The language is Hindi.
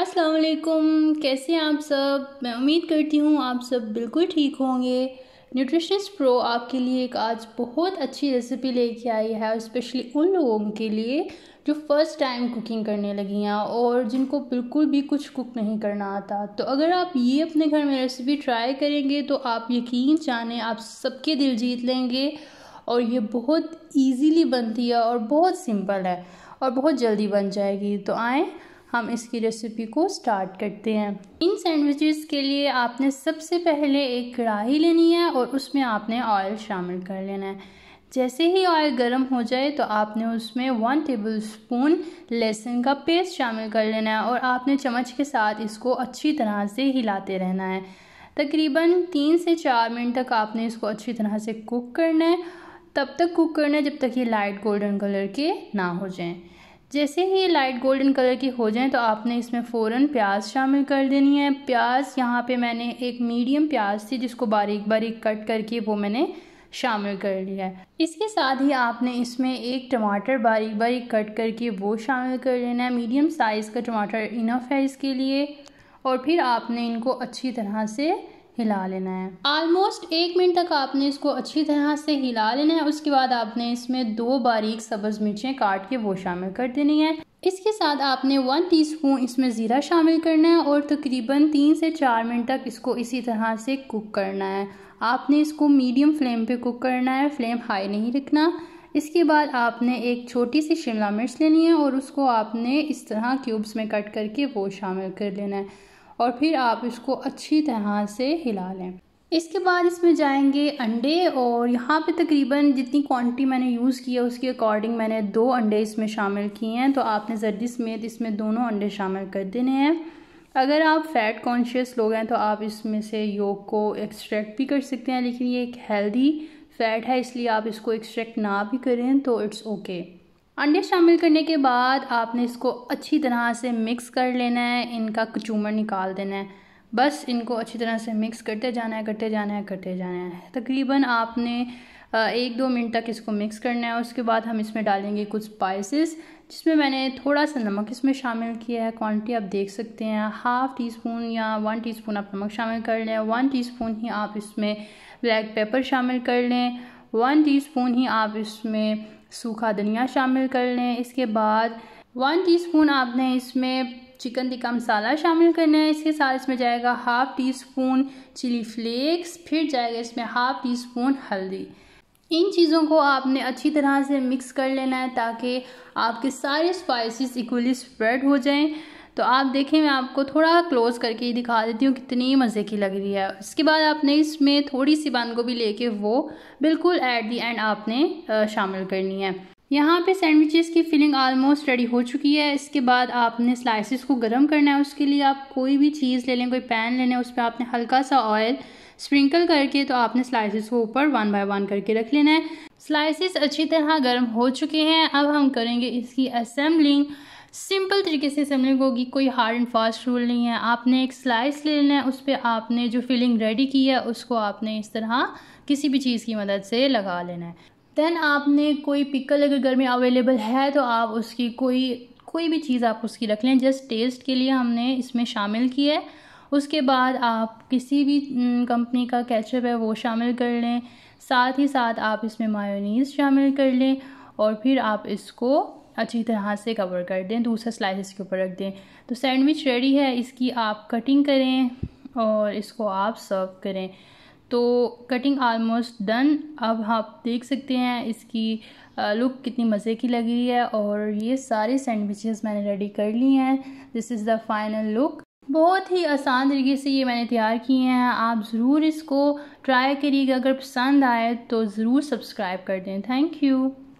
अस्सलाम वालेकुम कैसे हैं आप सब मैं उम्मीद करती हूँ आप सब बिल्कुल ठीक होंगे न्यूट्रिशनिस्ट प्रो आपके लिए एक आज बहुत अच्छी रेसिपी लेके आई है और स्पेशली उन लोगों के लिए जो फ़र्स्ट टाइम कुकिंग करने लगी हैं और जिनको बिल्कुल भी कुछ कुक नहीं करना आता तो अगर आप ये अपने घर में रेसिपी ट्राई करेंगे तो आप यकीन जाने आप सबके दिल जीत लेंगे और ये बहुत ईजीली बनती है और बहुत सिंपल है और बहुत जल्दी बन जाएगी तो आएँ हम इसकी रेसिपी को स्टार्ट करते हैं इन सैंडविचेस के लिए आपने सबसे पहले एक कढ़ाही लेनी है और उसमें आपने ऑयल शामिल कर लेना है जैसे ही ऑयल गर्म हो जाए तो आपने उसमें वन टेबल स्पून लहसुन का पेस्ट शामिल कर लेना है और आपने चम्मच के साथ इसको अच्छी तरह से हिलाते रहना है तकरीबन तीन से चार मिनट तक आपने इसको अच्छी तरह से कुक करना है तब तक कुक करना है जब तक ये लाइट गोल्डन कलर के ना हो जाएं जैसे ही लाइट गोल्डन कलर की हो जाए तो आपने इसमें फ़ौरन प्याज शामिल कर देनी है प्याज यहाँ पे मैंने एक मीडियम प्याज थी जिसको बारीक बारीक कट करके वो मैंने शामिल कर लिया है इसके साथ ही आपने इसमें एक टमाटर बारीक बारीक कट करके वो शामिल कर लेना है मीडियम साइज़ का टमाटर इनफ है इसके लिए और फिर आपने इनको अच्छी तरह से हिला लेना है आलमोस्ट एक मिनट तक आपने इसको अच्छी तरह से हिला लेना है उसके बाद आपने इसमें दो बारीक सब्ज़ मिर्चें काट के वो शामिल कर देनी है इसके साथ आपने वन टीस्पून इसमें ज़ीरा शामिल करना है और तकरीबन तीन से चार मिनट तक इसको इसी तरह से कुक करना है आपने इसको मीडियम फ्लेम पे कुक करना है फ्लेम हाई नहीं रखना इसके बाद आपने एक छोटी सी शिमला मिर्च लेनी है और उसको आपने इस तरह क्यूब्स में कट करके वो शामिल कर लेना है और फिर आप इसको अच्छी तरह से हिला लें इसके बाद इसमें जाएंगे अंडे और यहाँ पे तकरीबन जितनी क्वांटिटी मैंने यूज़ की है उसके अकॉर्डिंग मैंने दो अंडे इसमें शामिल किए हैं तो आपने जर्दी समेत इसमें दोनों अंडे शामिल कर देने हैं अगर आप फैट कॉन्शियस लोग हैं तो आप इसमें से योग को एक्सट्रैक्ट भी कर सकते हैं लेकिन ये एक हेल्दी फैट है इसलिए आप इसको एक्सट्रैक्ट ना भी करें तो इट्स ओके okay. अंडे शामिल करने के बाद आपने इसको अच्छी तरह से मिक्स कर लेना है इनका कचूमर निकाल देना है बस इनको अच्छी तरह से मिक्स करते जाना है करते जाना है करते जाना है तकरीबन आपने एक दो मिनट तक इसको मिक्स करना है उसके बाद हम इसमें डालेंगे कुछ स्पाइसेस जिसमें मैंने थोड़ा सा नमक इसमें शामिल किया है क्वांटिटी आप देख सकते हैं हाफ़ टी स्पून या वन टी स्पून आप नमक शामिल कर लें वन टी स्पून ही आप इसमें ब्लैक पेपर शामिल कर लें वन टीस्पून ही आप इसमें सूखा धनिया शामिल कर लें इसके बाद वन टीस्पून आपने इसमें चिकन टिक्का मसाला शामिल करना है इसके साथ इसमें जाएगा half teaspoon chili flakes फिर जाएगा इसमें हाफ़ टी स्पून हल्दी इन चीज़ों को आपने अच्छी तरह से मिक्स कर लेना है ताकि आपके सारे स्पाइसेस इक्वली स्प्रेड हो जाएं तो आप देखें मैं आपको थोड़ा क्लोज़ करके दिखा देती हूँ कितनी मज़े की लग रही है इसके बाद आपने इसमें थोड़ी सी बंद गोभी भी लेके वो बिल्कुल एट दी एंड आपने शामिल करनी है यहाँ पे सैंडविचेस की फिलिंग आलमोस्ट रेडी हो चुकी है इसके बाद आपने स्लाइसिस को गर्म करना है उसके लिए आप कोई भी चीज़ ले लें कोई पैन ले लें उस पर आपने हल्का सा ऑयल स्प्रिंकल करके तो आपने स्लाइसिस को ऊपर वन बाय वन करके रख लेना है स्लाइसिस अच्छी तरह गर्म हो चुके हैं अब हम करेंगे इसकी असेंबलिंग सिंपल तरीके से समझने को कि कोई हार्ड एंड फास्ट रूल नहीं है आपने एक स्लाइस ले लेना है उस पर आपने जो फिलिंग रेडी की है उसको आपने इस तरह किसी भी चीज़ की मदद से लगा लेना है देन आपने कोई पिकल अगर घर में अवेलेबल है तो आप उसकी कोई कोई भी चीज़ आप उसकी रख लें जस्ट टेस्ट के लिए हमने इसमें शामिल की है उसके बाद आप किसी भी कंपनी का कैचअप है वो शामिल कर लें साथ ही साथ आप इसमें मायोनीज़ शामिल कर लें और फिर आप इसको अच्छी तरह से कवर कर दें दूसरा स्लाइस इसके ऊपर रख दें तो सैंडविच रेडी है इसकी आप कटिंग करें और इसको आप सर्व करें तो कटिंग आलमोस्ट डन अब आप हाँ देख सकते हैं इसकी लुक कितनी मज़े की लग रही है और ये सारे सैंडविचेस मैंने रेडी कर ली हैं this is the final look बहुत ही आसान तरीके से ये मैंने तैयार किए हैं आप ज़रूर इसको ट्राई करिएगा अगर पसंद आए तो ज़रूर सब्सक्राइब कर दें थैंक यू